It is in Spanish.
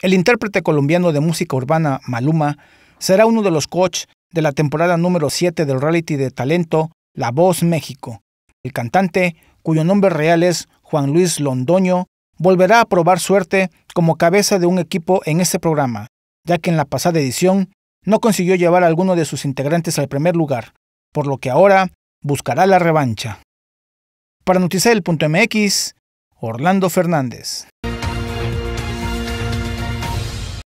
El intérprete colombiano de música urbana Maluma será uno de los coach de la temporada número 7 del reality de talento La Voz México. El cantante, cuyo nombre real es Juan Luis Londoño, volverá a probar suerte como cabeza de un equipo en este programa, ya que en la pasada edición no consiguió llevar a alguno de sus integrantes al primer lugar, por lo que ahora buscará la revancha. Para Noticel.mx, Orlando Fernández.